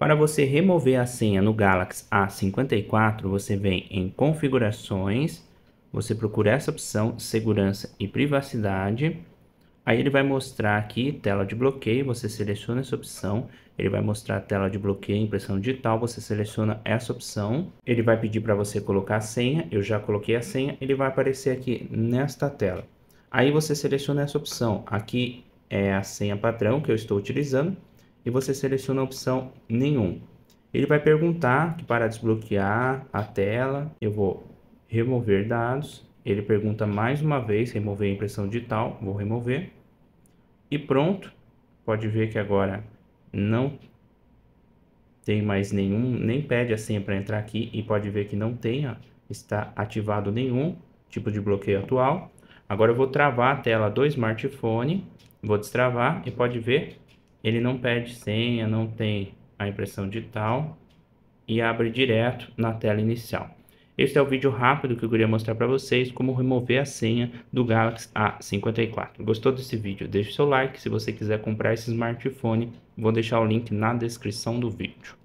Para você remover a senha no Galaxy A54, você vem em configurações, você procura essa opção segurança e privacidade, Aí ele vai mostrar aqui tela de bloqueio, você seleciona essa opção, ele vai mostrar a tela de bloqueio, impressão digital, você seleciona essa opção, ele vai pedir para você colocar a senha, eu já coloquei a senha, ele vai aparecer aqui nesta tela. Aí você seleciona essa opção, aqui é a senha padrão que eu estou utilizando, e você seleciona a opção nenhum. Ele vai perguntar que para desbloquear a tela, eu vou remover dados. Ele pergunta mais uma vez, remover a impressão digital, vou remover. E pronto, pode ver que agora não tem mais nenhum, nem pede a senha para entrar aqui e pode ver que não tenha, está ativado nenhum tipo de bloqueio atual. Agora eu vou travar a tela do smartphone, vou destravar e pode ver ele não pede senha, não tem a impressão digital e abre direto na tela inicial. Este é o vídeo rápido que eu queria mostrar para vocês como remover a senha do Galaxy A54. Gostou desse vídeo? Deixe seu like. Se você quiser comprar esse smartphone, vou deixar o link na descrição do vídeo.